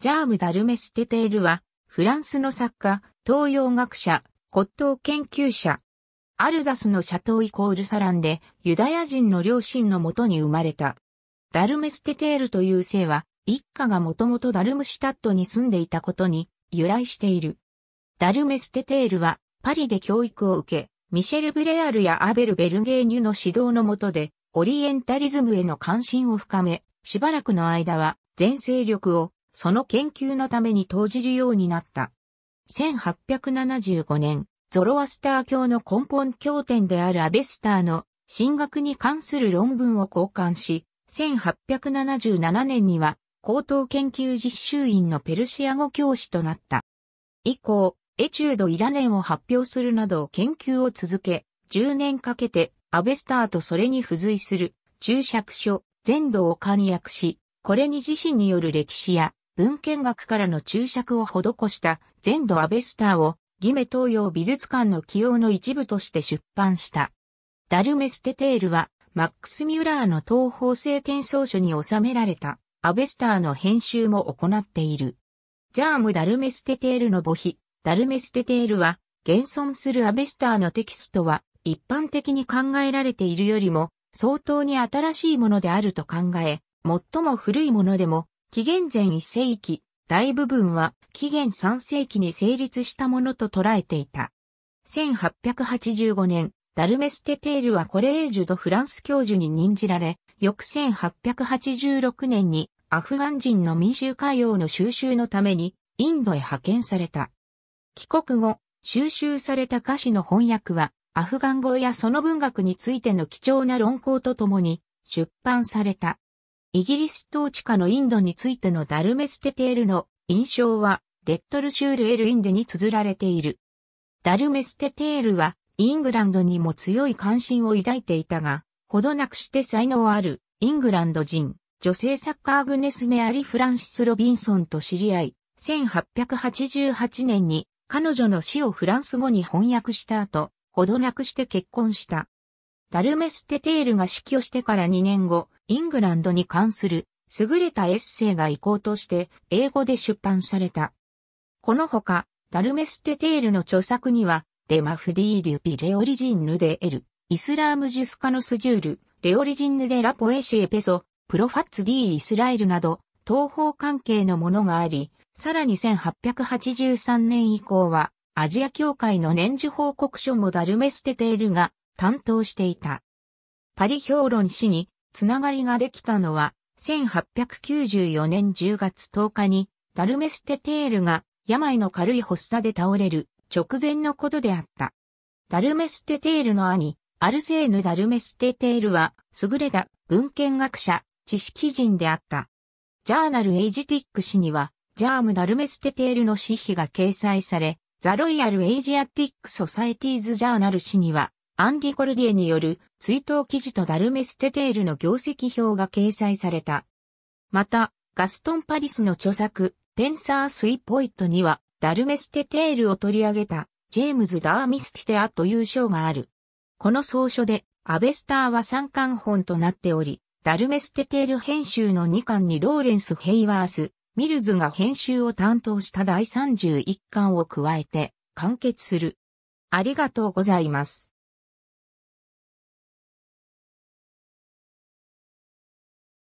ジャーム・ダルメステテールは、フランスの作家、東洋学者、骨董研究者。アルザスのシャトーイコールサランで、ユダヤ人の両親のもとに生まれた。ダルメステテールという姓は、一家がもともとダルムシュタットに住んでいたことに由来している。ダルメステテールは、パリで教育を受け、ミシェル・ブレアルやアベル・ベルゲーニュの指導のもとで、オリエンタリズムへの関心を深め、しばらくの間は、全勢力をその研究のために投じるようになった。1875年、ゾロアスター教の根本経典であるアベスターの神学に関する論文を交換し、1877年には高等研究実習院のペルシア語教師となった。以降、エチュードイラネンを発表するなど研究を続け、10年かけてアベスターとそれに付随する注釈書、全土を簡約し、これに自身による歴史や文献学からの注釈を施した全土アベスターをギメ東洋美術館の起用の一部として出版した。ダルメステテールはマックス・ミュラーの東方聖典奏書に収められたアベスターの編集も行っている。ジャーム・ダルメステテールの母碑、ダルメステテールは現存するアベスターのテキストは一般的に考えられているよりも相当に新しいものであると考え、最も古いものでも紀元前1世紀、大部分は紀元3世紀に成立したものと捉えていた。1885年、ダルメステテールはコレージュド・フランス教授に任じられ、翌1886年にアフガン人の民衆海洋の収集のためにインドへ派遣された。帰国後、収集された歌詞の翻訳はアフガン語やその文学についての貴重な論考とともに出版された。イギリス統治下のインドについてのダルメステテールの印象は、レッドルシュールエルインデに綴られている。ダルメステテールは、イングランドにも強い関心を抱いていたが、ほどなくして才能ある、イングランド人、女性サッカーグネス・メアリ・フランシス・ロビンソンと知り合い、1888年に彼女の死をフランス語に翻訳した後、ほどなくして結婚した。ダルメステテールが死去してから2年後、イングランドに関する優れたエッセイが遺構として英語で出版された。このほか、ダルメステテールの著作には、レマフディーリュピレオリジンヌデ・エル、イスラームジュスカノスジュール、レオリジンヌデ・ラポエシエペソ、プロファッツディイスラエルなど、東方関係のものがあり、さらに1883年以降は、アジア協会の年次報告書もダルメステテールが担当していた。パリ評論誌につながりができたのは、1894年10月10日に、ダルメステテールが病の軽い発作で倒れる直前のことであった。ダルメステテールの兄、アルセーヌ・ダルメステテールは、優れた文献学者、知識人であった。ジャーナル・エイジティック誌には、ジャーム・ダルメステテールの詩碑が掲載され、ザ・ロイヤル・エイジアティック・ソサエティーズ・ジャーナル誌には、アンディ・コルディエによる追悼記事とダルメステテールの業績表が掲載された。また、ガストン・パリスの著作、ペンサー・スイ・ポイットには、ダルメステテールを取り上げた、ジェームズ・ダーミスティテアという賞がある。この総書で、アベスターは三巻本となっており、ダルメステテール編集の2巻にローレンス・ヘイワース、ミルズが編集を担当した第31巻を加えて、完結する。ありがとうございます。